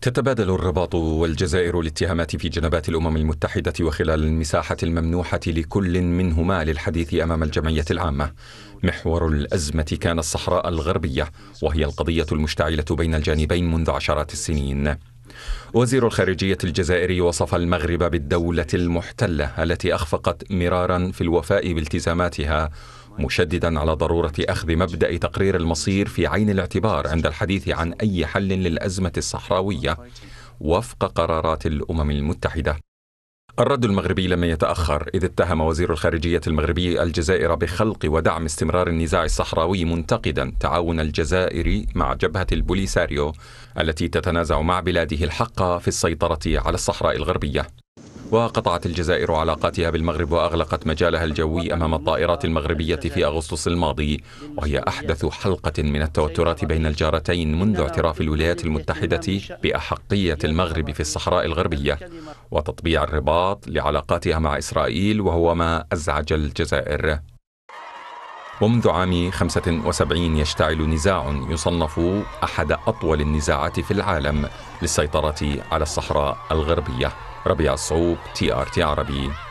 تتبادل الرباط والجزائر الاتهامات في جنبات الامم المتحده وخلال المساحه الممنوحه لكل منهما للحديث امام الجمعيه العامه محور الازمه كان الصحراء الغربيه وهي القضيه المشتعله بين الجانبين منذ عشرات السنين وزير الخارجية الجزائري وصف المغرب بالدولة المحتلة التي أخفقت مرارا في الوفاء بالتزاماتها مشددا على ضروره اخذ مبدا تقرير المصير في عين الاعتبار عند الحديث عن اي حل للازمه الصحراويه وفق قرارات الامم المتحده الرد المغربي لم يتأخر إذ اتهم وزير الخارجية المغربي الجزائر بخلق ودعم استمرار النزاع الصحراوي منتقدا تعاون الجزائر مع جبهة البوليساريو التي تتنازع مع بلاده الحق في السيطرة على الصحراء الغربية وقطعت الجزائر علاقاتها بالمغرب وأغلقت مجالها الجوي أمام الطائرات المغربية في أغسطس الماضي وهي أحدث حلقة من التوترات بين الجارتين منذ اعتراف الولايات المتحدة بأحقية المغرب في الصحراء الغربية وتطبيع الرباط لعلاقاتها مع إسرائيل وهو ما أزعج الجزائر ومنذ عام 75 يشتعل نزاع يصنف أحد أطول النزاعات في العالم للسيطرة على الصحراء الغربية ربيع الصعوب تي آر تي عربي